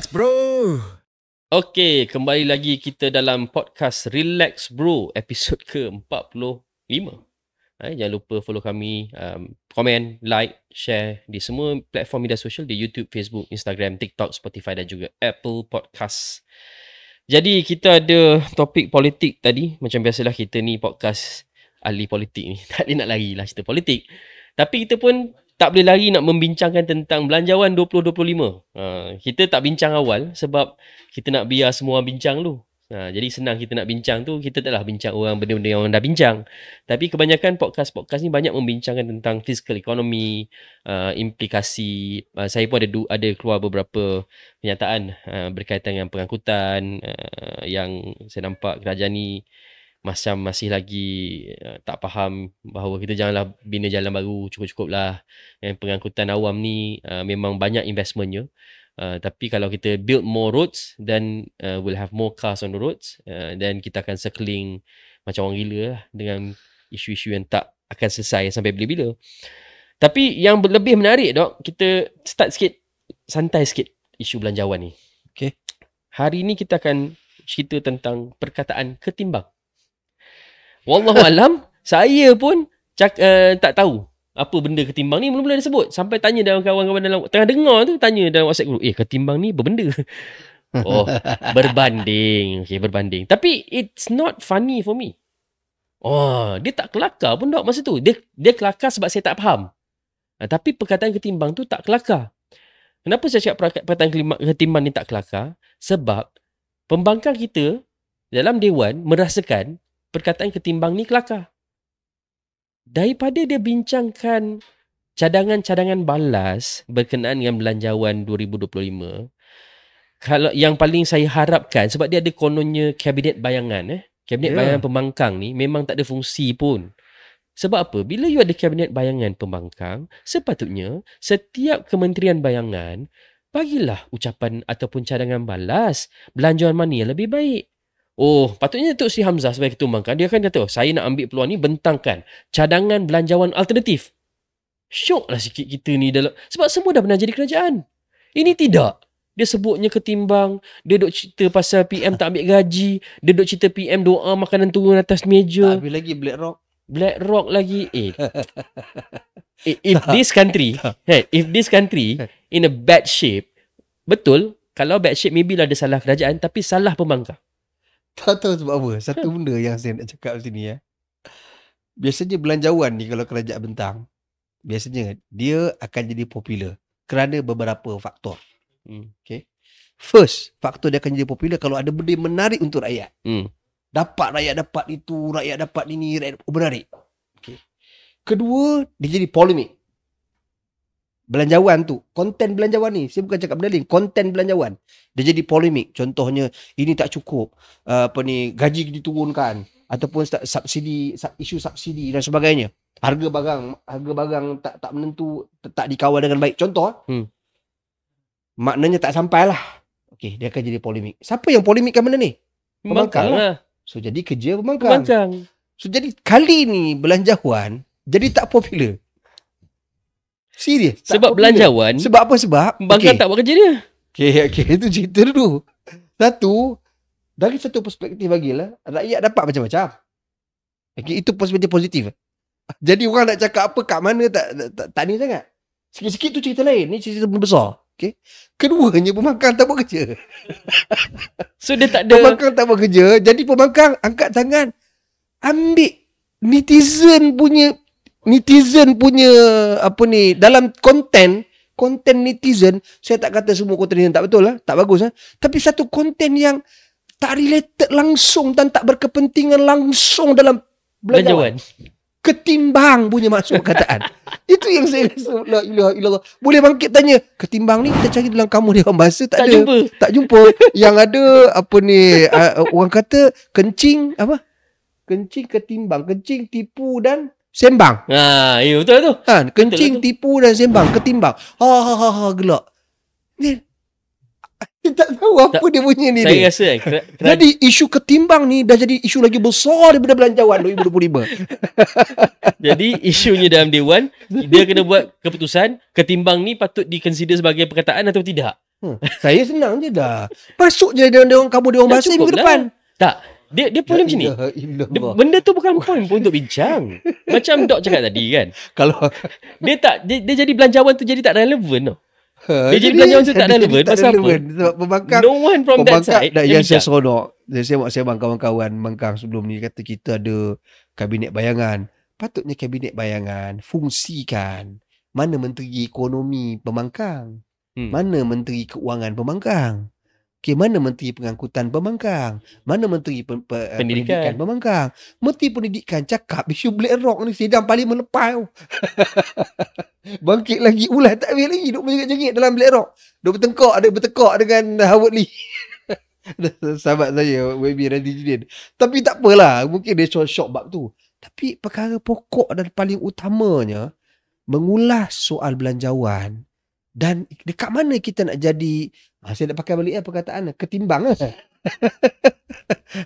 Relax Bro. Okay, kembali lagi kita dalam podcast Relax Bro, episod ke-45. Eh, jangan lupa follow kami, um, komen, like, share di semua platform media sosial di YouTube, Facebook, Instagram, TikTok, Spotify dan juga Apple Podcast. Jadi, kita ada topik politik tadi. Macam biasalah kita ni podcast ahli politik ni. Tak boleh nak lari lah cerita politik. Tapi kita pun tak boleh lari nak membincangkan tentang belanjawan 2025. Ha, kita tak bincang awal sebab kita nak biar semua orang bincang dulu. Ha, jadi senang kita nak bincang tu, kita taklah bincang orang benda-benda yang orang dah bincang. Tapi kebanyakan podcast-podcast ni banyak membincangkan tentang fiscal economy, uh, implikasi. Uh, saya pun ada du- ada keluar beberapa kenyataan uh, berkaitan dengan pengangkutan uh, yang saya nampak kerajaan ni uh, macam masih lagi uh, tak faham bahawa kita janganlah bina jalan baru cukup-cukup lah eh, pengangkutan awam ni uh, memang banyak investmentnya Uh, tapi kalau kita build more roads then uh, we'll have more cars on the roads uh, then kita akan circling macam orang gila lah dengan isu-isu yang tak akan selesai sampai bila-bila tapi yang lebih menarik dok kita start sikit santai sikit isu belanjawan ni okey hari ni kita akan cerita tentang perkataan ketimbang Wallahu alam, saya pun cak, uh, tak tahu apa benda ketimbang ni mula-mula dia sebut. Sampai tanya dalam kawan-kawan dalam tengah dengar tu tanya dalam WhatsApp group, "Eh, ketimbang ni berbenda." Oh, berbanding. Okey, berbanding. Tapi it's not funny for me. Oh, dia tak kelakar pun dok masa tu. Dia dia kelakar sebab saya tak faham. Uh, tapi perkataan ketimbang tu tak kelakar. Kenapa saya cakap perkataan ketimbang ni tak kelakar? Sebab pembangkang kita dalam dewan merasakan perkataan ketimbang ni kelakar. Daripada dia bincangkan cadangan-cadangan balas berkenaan dengan belanjawan 2025, kalau yang paling saya harapkan sebab dia ada kononnya kabinet bayangan eh. Kabinet yeah. bayangan pembangkang ni memang tak ada fungsi pun. Sebab apa? Bila you ada kabinet bayangan pembangkang, sepatutnya setiap kementerian bayangan bagilah ucapan ataupun cadangan balas belanjawan mana yang lebih baik. Oh, patutnya Tok Sri Hamzah sebagai ketua bankan, dia akan kata, oh, saya nak ambil peluang ni bentangkan cadangan belanjawan alternatif. Syok lah sikit kita ni dalam, sebab semua dah pernah jadi kerajaan. Ini tidak. Dia sebutnya ketimbang, dia duk cerita pasal PM tak ambil gaji, dia duk cerita PM doa makanan turun atas meja. Tak ambil lagi Black Rock. Black Rock lagi. Eh. eh if this country, hey, if this country in a bad shape, betul, kalau bad shape maybe lah ada salah kerajaan, tapi salah pembangkang. Tak tahu sebab apa. Satu benda yang saya nak cakap sini ya. Biasanya belanjawan ni kalau kerajaan bentang, biasanya dia akan jadi popular kerana beberapa faktor. Hmm. Okay. First, faktor dia akan jadi popular kalau ada benda yang menarik untuk rakyat. Hmm. Dapat rakyat dapat itu, rakyat dapat ini, rakyat menarik. Okay. Kedua, dia jadi polemik belanjawan tu konten belanjawan ni saya bukan cakap berdaling konten belanjawan dia jadi polemik contohnya ini tak cukup uh, apa ni gaji diturunkan ataupun subsidi isu subsidi dan sebagainya harga barang harga barang tak tak menentu tak, tak dikawal dengan baik contoh ah. hmm. maknanya tak sampai lah okey dia akan jadi polemik siapa yang polemikkan benda ni pemangkang lah. lah. so jadi kerja pemangkang so jadi kali ni belanjawan jadi tak popular Serius. Tak sebab popular. belanjawan. Sebab apa sebab? Bangka okay. tak buat kerja dia. Okey, okey. Itu cerita dulu. Satu, dari satu perspektif lah rakyat dapat macam-macam. Okay, itu perspektif positif. Jadi orang nak cakap apa kat mana tak tak, tak, tak ni sangat. Sikit-sikit tu cerita lain. Ni cerita besar. Okay. Keduanya pemangkang tak buat kerja. So dia tak ada. Pemangkang tak buat kerja. Jadi pemangkang angkat tangan. Ambil netizen punya netizen punya apa ni dalam konten konten netizen saya tak kata semua konten netizen tak betul lah tak bagus lah tapi satu konten yang tak related langsung dan tak berkepentingan langsung dalam belanjawan ketimbang punya masuk kataan itu yang saya rasa la ilaha illallah boleh bangkit tanya ketimbang ni kita cari dalam kamu dia orang bahasa tak, tak ada jumpa. tak jumpa yang ada apa ni uh, orang kata kencing apa kencing ketimbang kencing tipu dan sembang. Ha, ya betul tu. Kan, kencing betul, betul. tipu dan sembang ketimbang. Ha ha ha, ha gelak. Ni dia tak tahu apa tak, dia punya ni. Saya dia. rasa kan. jadi isu ketimbang ni dah jadi isu lagi besar daripada belanjawan 2025. jadi isunya dalam Dewan, dia kena buat keputusan ketimbang ni patut dikonsider sebagai perkataan atau tidak. Hmm, saya senang je dah. Masuk je dalam Dewan Kabur Dewan Bahasa minggu lah. depan. Tak. Dia dia pun ya macam ni. benda tu bukan point pun untuk bincang. Macam dok cakap tadi kan. Kalau dia tak dia, dia jadi belanjawan tu jadi tak relevan tau. Ha, dia jadi, jadi belanjawan tu tak relevan pasal relevan. apa? pembangkang. No one from that side. Dah, yang saya seronok. Saya saya saya bang kawan-kawan mengkang sebelum ni kata kita ada kabinet bayangan. Patutnya kabinet bayangan fungsikan mana menteri ekonomi Pembangkang? Hmm. Mana menteri keuangan Pembangkang? Okay, mana menteri pengangkutan pembangkang? Mana menteri pe, pe, eh, pendidikan. pendidikan pembangkang? Menteri pendidikan cakap isu Black Rock ni sedang paling melepas. Oh. Bangkit lagi ulah tak habis lagi. Duk menjengit-jengit dalam Black Rock. Duk bertengkok, ada bertengkok dengan Howard Lee. Sahabat saya, Webby Randy Jidin. Tapi tak apalah. Mungkin dia shock-shock bab tu. Tapi perkara pokok dan paling utamanya, mengulas soal belanjawan dan dekat mana kita nak jadi Ha, saya nak pakai balik lah perkataan lah. Ketimbang lah.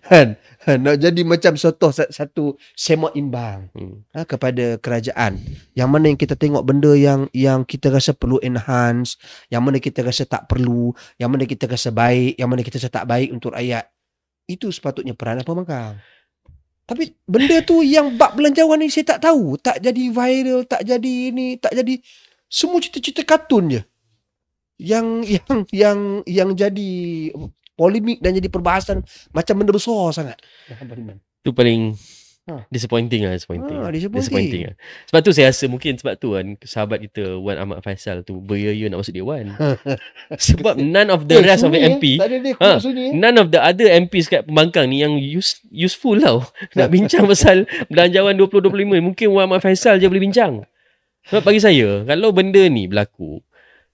kan? nak jadi macam sotoh satu semak imbang hmm. ha, kepada kerajaan. Yang mana yang kita tengok benda yang yang kita rasa perlu enhance. Yang mana kita rasa tak perlu. Yang mana kita rasa baik. Yang mana kita rasa tak baik untuk rakyat. Itu sepatutnya peran apa bangkang. Tapi benda tu yang bak belanjawan ni saya tak tahu. Tak jadi viral, tak jadi ini, tak jadi. Semua cerita-cerita kartun je yang yang yang yang jadi polemik dan jadi perbahasan macam benda besar sangat. Itu ya, paling huh. Ha. disappointing lah disappointing. Ha, disappointing. disappointing lah. Sebab tu saya rasa mungkin sebab tu kan sahabat kita Wan Ahmad Faisal tu beraya nak masuk Dewan. Ha. sebab none of the eh, rest of the MP eh. ha, none of the other MPs kat pembangkang ni yang use, useful tau nak bincang pasal belanjawan 2025 mungkin Wan Ahmad Faisal je boleh bincang. Sebab bagi saya kalau benda ni berlaku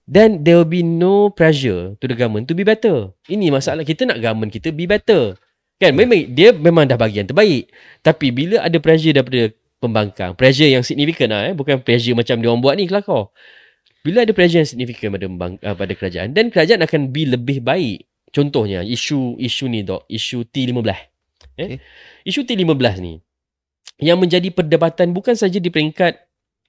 then there will be no pressure to the government to be better. Ini masalah kita nak government kita be better. Kan memang dia memang dah bagi yang terbaik. Tapi bila ada pressure daripada pembangkang, pressure yang signifikan lah eh, bukan pressure macam dia orang buat ni kelakar. Bila ada pressure yang signifikan pada eh, pada kerajaan dan kerajaan akan be lebih baik. Contohnya isu isu ni dok, isu T15. Eh? Okay. Isu T15 ni yang menjadi perdebatan bukan saja di peringkat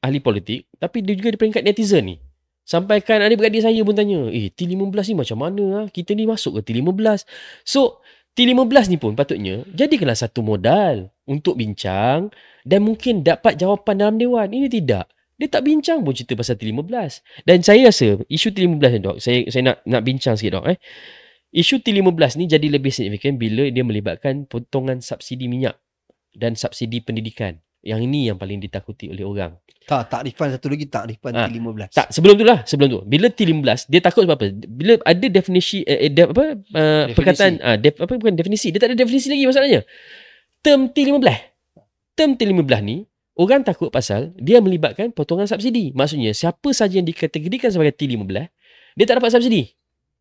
ahli politik tapi dia juga di peringkat netizen ni. Sampaikan ada beradik saya pun tanya, eh T15 ni macam mana? Ha? Kita ni masuk ke T15? So, T15 ni pun patutnya jadikanlah satu modal untuk bincang dan mungkin dapat jawapan dalam dewan. Ini tidak. Dia tak bincang pun cerita pasal T15. Dan saya rasa isu T15 ni dok, saya saya nak nak bincang sikit dok eh. Isu T15 ni jadi lebih signifikan bila dia melibatkan potongan subsidi minyak dan subsidi pendidikan. Yang ini yang paling ditakuti oleh orang. Tak, tak refund satu lagi, tak refund ha. Ah. T15. Tak, sebelum tu lah, sebelum tu. Bila T15, dia takut sebab apa? Bila ada definisi, eh, eh de, apa? Uh, definisi. Perkataan, uh, def, apa bukan definisi. Dia tak ada definisi lagi masalahnya. Term T15. Term T15 ni, orang takut pasal dia melibatkan potongan subsidi. Maksudnya, siapa sahaja yang dikategorikan sebagai T15, dia tak dapat subsidi.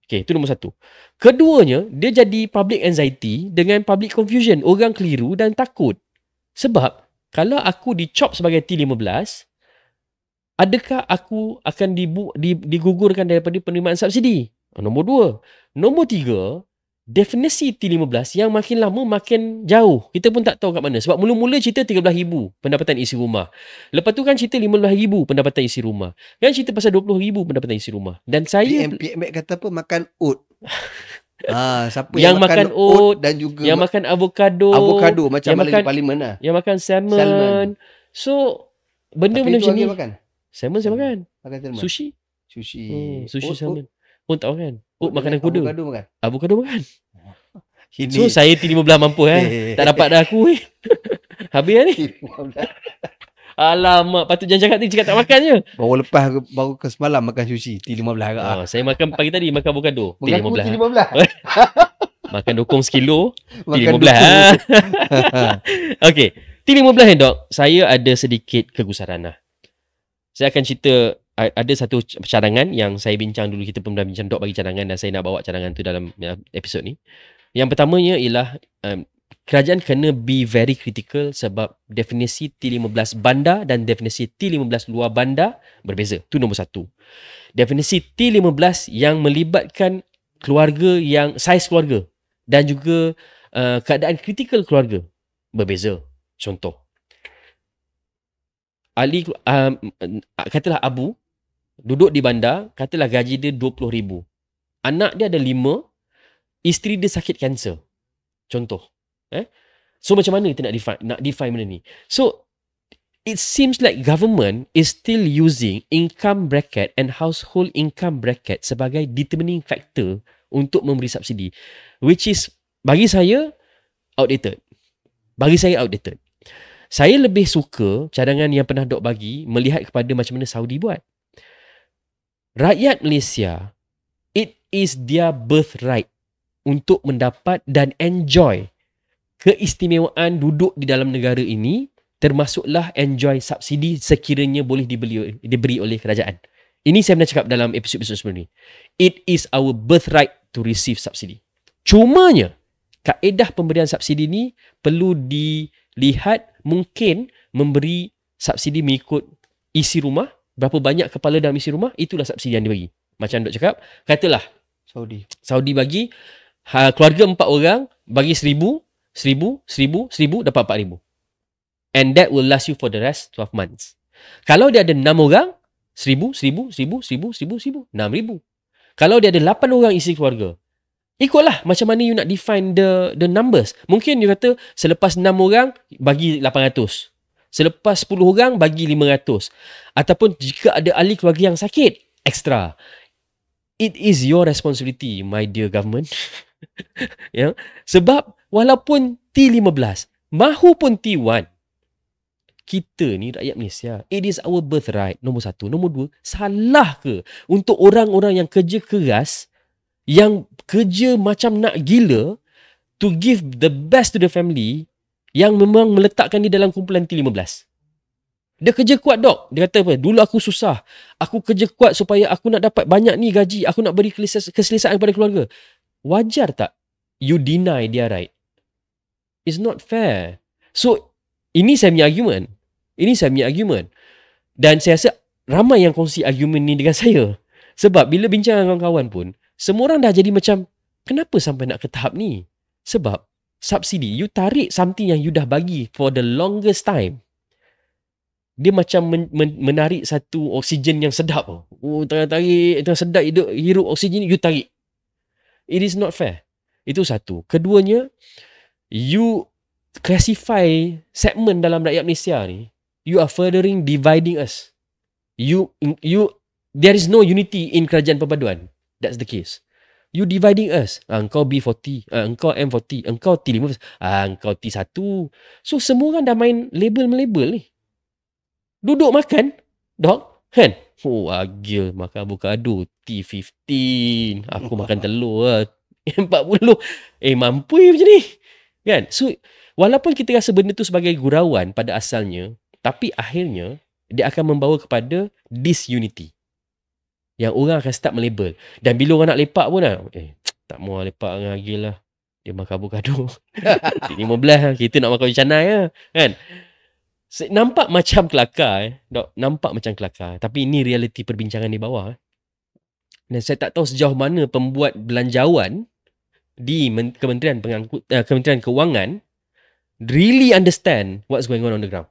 Okay, itu nombor satu. Keduanya, dia jadi public anxiety dengan public confusion. Orang keliru dan takut. Sebab kalau aku dicop sebagai T15 adakah aku akan dibu- digugurkan daripada penerimaan subsidi nombor dua nombor tiga definisi T15 yang makin lama makin jauh kita pun tak tahu kat mana sebab mula-mula cerita 13000 pendapatan isi rumah lepas tu kan cerita 15000 pendapatan isi rumah kan cerita pasal 20000 pendapatan isi rumah dan saya PMPMX kata apa makan oat Ha, siapa yang, yang makan, makan oat dan juga yang ma- makan avocado. Avocado macam mana di parlimen lah. Yang makan salmon. salmon. So benda-benda macam ni. Makan? Salmon saya makan. Makan salmon. Sushi. Sushi. Hmm, sushi oat, salmon. Oat. Pun tak makan. Oat makanan kuda. Avocado makan. Avocado makan. Ini. So saya T15 mampu eh. tak dapat dah aku eh. Habis lah ni. Alamak, patut jangan cakap ni cakap tak makan je. Baru lepas ke, baru ke semalam makan sushi T15 harga. Ha, ah, oh, saya makan pagi tadi makan bukan tu. T15. T15. makan dokong sekilo T15. Ha. Okey. T15 eh dok, saya ada sedikit kegusaran lah. Saya akan cerita ada satu cadangan yang saya bincang dulu kita pernah bincang dok bagi cadangan dan saya nak bawa cadangan tu dalam episod ni. Yang pertamanya ialah um, kerajaan kena be very critical sebab definisi T15 bandar dan definisi T15 luar bandar berbeza. Itu nombor satu. Definisi T15 yang melibatkan keluarga yang saiz keluarga dan juga uh, keadaan kritikal keluarga berbeza. Contoh. Ali um, katalah Abu duduk di bandar, katalah gaji dia 20,000. Anak dia ada 5, isteri dia sakit kanser. Contoh. Eh? So macam mana kita nak define, nak define benda ni? So, it seems like government is still using income bracket and household income bracket sebagai determining factor untuk memberi subsidi. Which is, bagi saya, outdated. Bagi saya, outdated. Saya lebih suka cadangan yang pernah dok bagi melihat kepada macam mana Saudi buat. Rakyat Malaysia, it is their birthright untuk mendapat dan enjoy keistimewaan duduk di dalam negara ini termasuklah enjoy subsidi sekiranya boleh dibeli, diberi oleh kerajaan. Ini saya pernah cakap dalam episod-episod sebelum ini. It is our birthright to receive subsidi. Cumanya, kaedah pemberian subsidi ini perlu dilihat mungkin memberi subsidi mengikut isi rumah, berapa banyak kepala dalam isi rumah, itulah subsidi yang diberi. Macam dok cakap, katalah Saudi. Saudi bagi ha, keluarga empat orang bagi seribu, seribu, seribu, seribu, dapat empat ribu. And that will last you for the rest twelve months. Kalau dia ada enam orang, seribu, seribu, seribu, seribu, seribu, seribu, enam ribu. Kalau dia ada lapan orang isi keluarga, ikutlah macam mana you nak define the the numbers. Mungkin you kata selepas enam orang, bagi lapan ratus. Selepas sepuluh orang, bagi lima ratus. Ataupun jika ada ahli keluarga yang sakit, extra. It is your responsibility, my dear government. yeah? Sebab walaupun T15, mahu pun T1. Kita ni rakyat Malaysia, it is our birthright, nombor satu. Nombor dua, salah ke untuk orang-orang yang kerja keras, yang kerja macam nak gila, to give the best to the family, yang memang meletakkan dia dalam kumpulan T15. Dia kerja kuat dok. Dia kata apa? Dulu aku susah. Aku kerja kuat supaya aku nak dapat banyak ni gaji. Aku nak beri keselesaan kepada keluarga. Wajar tak you deny dia right? It's not fair. So, ini saya punya argument. Ini saya punya argument. Dan saya rasa ramai yang kongsi argument ni dengan saya. Sebab bila bincang dengan kawan-kawan pun, semua orang dah jadi macam, kenapa sampai nak ke tahap ni? Sebab subsidi, you tarik something yang you dah bagi for the longest time. Dia macam men- men- menarik satu oksigen yang sedap. Oh, tengah tarik tengah sedap hidup, hirup oksigen, you tarik. It is not fair. Itu satu. Keduanya, you classify segment dalam rakyat Malaysia ni, you are furthering dividing us. You, you, there is no unity in kerajaan perpaduan. That's the case. You dividing us. Ah, engkau B40, ah, engkau M40, engkau T5, ah, engkau T1. So, semua orang dah main label melabel ni. Duduk makan, dok kan? Oh, agil makan avocado T15. Aku makan telur lah. M40. Eh, mampu macam ni. Kan? So, walaupun kita rasa benda tu sebagai gurauan pada asalnya, tapi akhirnya, dia akan membawa kepada disunity. Yang orang akan start melabel. Dan bila orang nak lepak pun lah, eh, tak mau lah lepak dengan Agil lah. Dia makan avocado. Ini 15 lah. Kita nak makan canai lah. Ya? Kan? Nampak macam kelakar eh. Nampak macam kelakar. Tapi ini realiti perbincangan di bawah eh. Dan saya tak tahu sejauh mana pembuat belanjawan di Kementerian Pengangkut uh, Kementerian Kewangan really understand what's going on on the ground.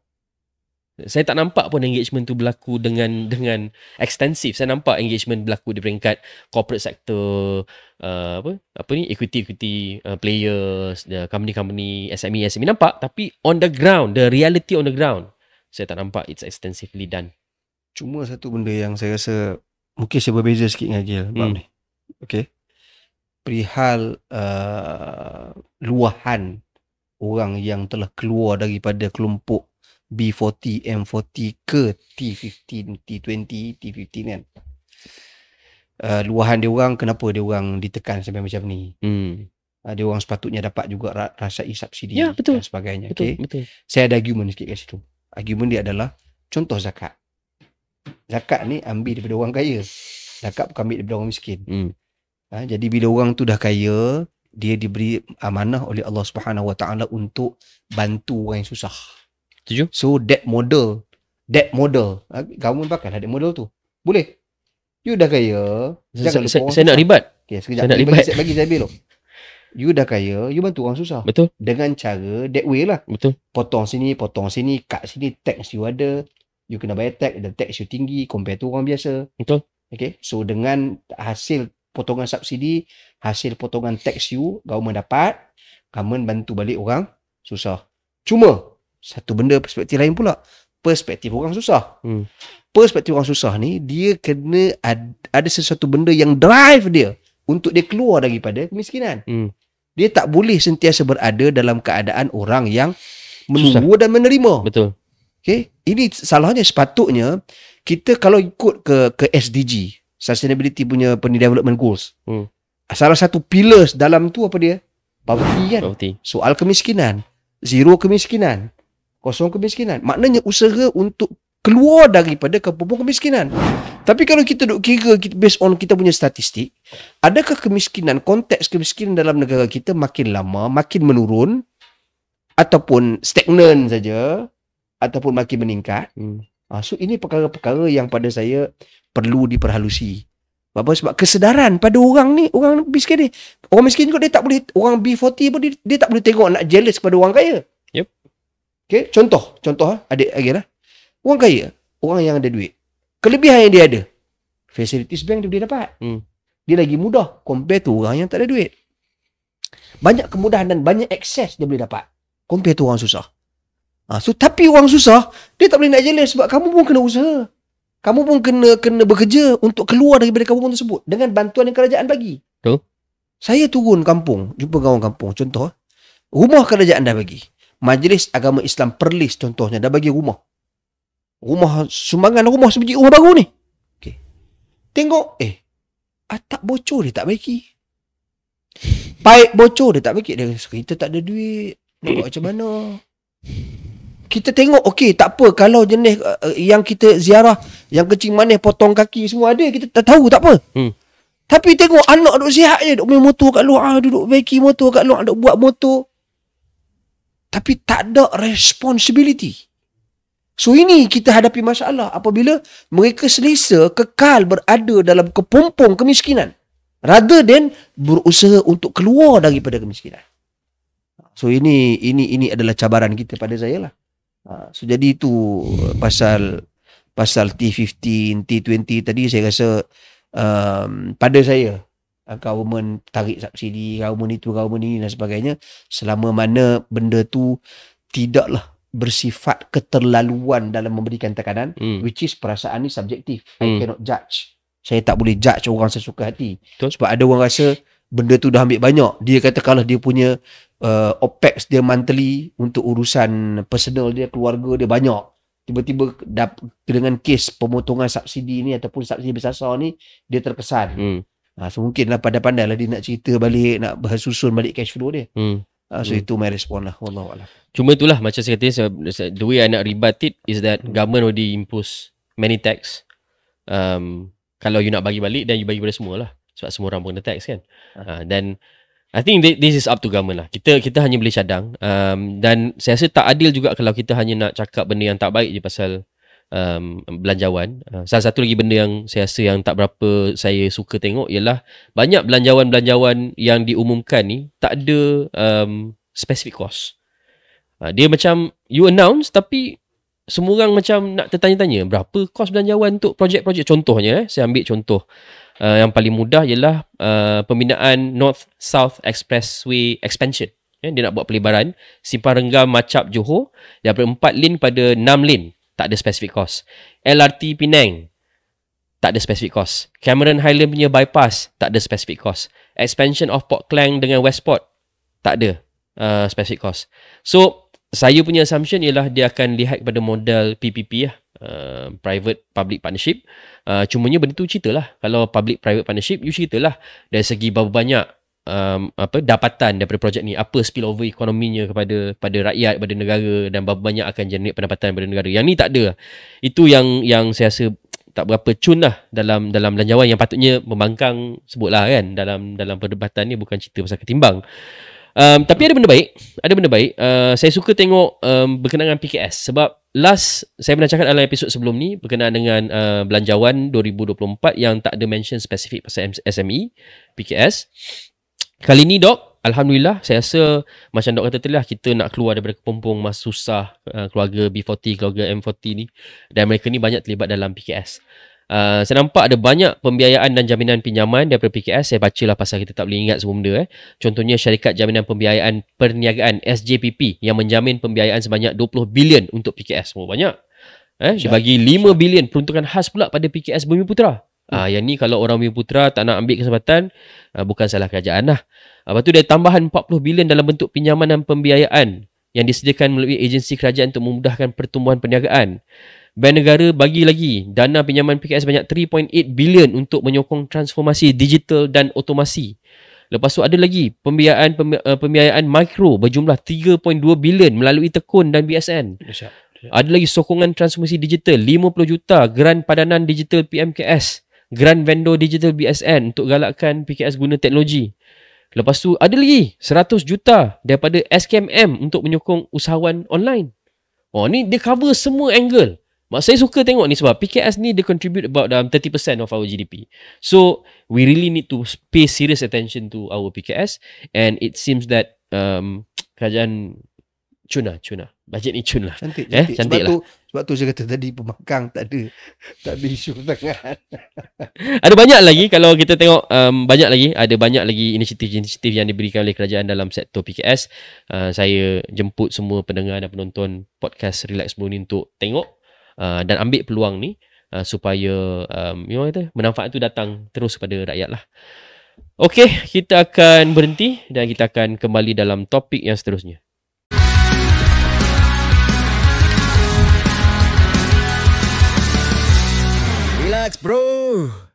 Saya tak nampak pun engagement tu berlaku dengan dengan extensive. Saya nampak engagement berlaku di peringkat corporate sector uh, apa apa ni equity equity uh, players, the company company SME SME nampak tapi on the ground, the reality on the ground saya tak nampak it's extensively done. Cuma satu benda yang saya rasa mungkin saya berbeza sikit dengan Gil. Hmm. Okay perihal uh, luahan orang yang telah keluar daripada kelompok B40, M40 ke T15, T20, T15 kan. Uh, luahan dia orang kenapa dia orang ditekan sampai macam ni. Hmm. Uh, dia orang sepatutnya dapat juga rasa subsidi ya, dan sebagainya. Betul, okay. betul. Saya ada argument sikit kat situ. Argument dia adalah contoh zakat. Zakat ni ambil daripada orang kaya. Zakat bukan ambil daripada orang miskin. Hmm. Ha, jadi bila orang tu dah kaya, dia diberi amanah oleh Allah Subhanahu Wa Taala untuk bantu orang yang susah. Setuju? So debt model, debt model. Ha, kamu pakai lah debt model tu. Boleh. You dah kaya, jangan lupa saya, saya nak ribat. Okay, sekejap. Saya nak ribat. saya bagi saya bilo. You dah kaya, you bantu orang susah. Betul. Dengan cara that way lah. Betul. Potong sini, potong sini, kat sini, tax you ada. You kena bayar tax, ada tax you tinggi compare tu orang biasa. Betul. Okay, so dengan hasil potongan subsidi, hasil potongan tax you, government mendapat, government bantu balik orang, susah. Cuma, satu benda perspektif lain pula, perspektif orang susah. Hmm. Perspektif orang susah ni, dia kena ad, ada sesuatu benda yang drive dia untuk dia keluar daripada kemiskinan. Hmm. Dia tak boleh sentiasa berada dalam keadaan orang yang menunggu susah. dan menerima. Betul. Okay? Ini salahnya sepatutnya, kita kalau ikut ke ke SDG, sustainability punya development goals. Hmm. Ah, salah satu pillars dalam tu apa dia? Poverty kan? Poverty. Soal kemiskinan. Zero kemiskinan. Kosong kemiskinan. Maknanya usaha untuk keluar daripada kepupung kemiskinan. Tapi kalau kita duk kira kita, based on kita punya statistik, adakah kemiskinan, konteks kemiskinan dalam negara kita makin lama, makin menurun ataupun stagnan saja ataupun makin meningkat? Hmm. Ah, so ini perkara-perkara yang pada saya perlu diperhalusi. Bapa sebab kesedaran pada orang ni, orang miskin ni. Orang miskin juga dia tak boleh, orang B40 pun dia, dia tak boleh tengok nak jealous kepada orang kaya. Yep. Okay, contoh. Contoh, ah, adik lagi lah. Orang kaya, orang yang ada duit. Kelebihan yang dia ada. Facilities bank dia boleh dapat. Hmm. Dia lagi mudah compare tu orang yang tak ada duit. Banyak kemudahan dan banyak akses dia boleh dapat. Compare tu orang susah. Ha, so, tapi orang susah, dia tak boleh nak jealous sebab kamu pun kena usaha kamu pun kena kena bekerja untuk keluar daripada kampung tersebut dengan bantuan yang kerajaan bagi. Betul. Saya turun kampung, jumpa kawan kampung. Contoh, eh, rumah kerajaan dah bagi. Majlis Agama Islam Perlis contohnya dah bagi rumah. Rumah sumbangan rumah sebiji rumah baru ni. Okey. Tengok, eh atap bocor dia tak baiki. Paip bocor dia tak baiki. Dia kata, kita tak ada duit. Nak buat macam mana? kita tengok okey tak apa kalau jenis uh, yang kita ziarah yang kencing manis potong kaki semua ada kita tak tahu tak apa. Hmm. Tapi tengok anak duk sihat je duk main motor kat luar duduk beki motor kat luar duk buat motor. Tapi tak ada responsibility. So ini kita hadapi masalah apabila mereka selesa kekal berada dalam kepompong kemiskinan rather than berusaha untuk keluar daripada kemiskinan. So ini ini ini adalah cabaran kita pada saya lah. Ha, so jadi itu uh, pasal pasal T15, T20 tadi saya rasa um, pada saya uh, government tarik subsidi, government itu, government ini dan sebagainya selama mana benda tu tidaklah bersifat keterlaluan dalam memberikan tekanan hmm. which is perasaan ni subjektif. Hmm. I cannot judge. Saya tak boleh judge orang sesuka hati. Betul. Sebab ada orang rasa benda tu dah ambil banyak. Dia kata kalau dia punya uh, OPEX dia monthly untuk urusan personal dia, keluarga dia banyak. Tiba-tiba dengan kes pemotongan subsidi ni ataupun subsidi bersasar ni, dia terkesan. Hmm. Ha, so mungkin lah pandai-pandai lah dia nak cerita balik, nak bersusun balik cash flow dia. Hmm. Uh, so hmm. itu my response lah Wallahualam Cuma itulah Macam saya kata so, The way I nak rebut it Is that hmm. Government already impose Many tax um, Kalau you nak bagi balik Then you bagi balik semua lah sebab semua orang pun tax kan ah. Ah, dan uh. uh, i think this is up to government lah kita kita hanya boleh cadang um, dan saya rasa tak adil juga kalau kita hanya nak cakap benda yang tak baik je pasal um, belanjawan uh, salah satu lagi benda yang saya rasa yang tak berapa saya suka tengok ialah banyak belanjawan-belanjawan yang diumumkan ni tak ada um, specific cost uh, dia macam you announce tapi semua orang macam nak tertanya-tanya berapa cost belanjawan untuk projek-projek contohnya eh saya ambil contoh Uh, yang paling mudah ialah uh, pembinaan North South Expressway expansion. Ya, dia nak buat pelibaran simpan renggam macap Johor daripada 4 lin pada 6 lin. Tak ada specific cost. LRT Penang tak ada specific cost. Cameron Highland punya bypass tak ada specific cost. Expansion of Port Klang dengan Westport tak ada uh, specific cost. So, saya punya assumption ialah dia akan lihat pada model PPP lah. Ya. Uh, private public partnership uh, cumanya benda tu ceritalah kalau public private partnership you ceritalah dari segi berapa banyak um, apa dapatan daripada projek ni apa spillover ekonominya kepada pada rakyat pada negara dan berapa banyak akan generate pendapatan pada negara yang ni tak ada itu yang yang saya rasa tak berapa cun lah dalam dalam belanjawan yang patutnya membangkang sebutlah kan dalam dalam perdebatan ni bukan cerita pasal ketimbang um, tapi ada benda baik ada benda baik uh, saya suka tengok um, berkenaan PKS sebab last saya pernah cakap dalam episod sebelum ni berkenaan dengan uh, belanjawan 2024 yang tak ada mention spesifik pasal SME PKS kali ni dok Alhamdulillah saya rasa macam dok kata tadi lah kita nak keluar daripada kepompong mas susah uh, keluarga B40 keluarga M40 ni dan mereka ni banyak terlibat dalam PKS Uh, saya nampak ada banyak pembiayaan dan jaminan pinjaman daripada PKS. Saya bacalah pasal kita tak boleh ingat semua benda. Eh. Contohnya syarikat jaminan pembiayaan perniagaan SJPP yang menjamin pembiayaan sebanyak 20 bilion untuk PKS. Semua banyak. Eh, dia bagi 5 bilion peruntukan khas pula pada PKS Bumi Putera. Ah, hmm. Uh, yang ni kalau orang Bumi Putera tak nak ambil kesempatan, uh, bukan salah kerajaan lah. Uh, lepas tu dia tambahan 40 bilion dalam bentuk pinjaman dan pembiayaan yang disediakan melalui agensi kerajaan untuk memudahkan pertumbuhan perniagaan. Bank Negara bagi lagi dana pinjaman PKS banyak 3.8 bilion untuk menyokong transformasi digital dan otomasi. Lepas tu ada lagi pembiayaan eh, pembiayaan mikro berjumlah 3.2 bilion melalui tekun dan BSN. Ada lagi sokongan transformasi digital 50 juta geran padanan digital PMKS, geran vendor digital BSN untuk galakkan PKS guna teknologi. Lepas tu ada lagi 100 juta daripada SKMM untuk menyokong usahawan online. Oh ni dia cover semua angle. Mak saya suka tengok ni sebab PKS ni dia contribute about dalam um, 30% of our GDP. So, we really need to pay serious attention to our PKS and it seems that um, kerajaan cun lah, cun lah. Bajet ni cun lah. Cantik, eh, cantik. Eh, cantik sebab lah. Tu, sebab tu saya kata tadi pemakang tak ada, tak ada isu tangan. ada banyak lagi kalau kita tengok um, banyak lagi. Ada banyak lagi inisiatif-inisiatif yang diberikan oleh kerajaan dalam sektor PKS. Uh, saya jemput semua pendengar dan penonton podcast Relax Morning untuk tengok Uh, dan ambil peluang ni uh, supaya um, you know, manfaat tu datang terus kepada rakyat lah. Okey, kita akan berhenti dan kita akan kembali dalam topik yang seterusnya. Relax bro.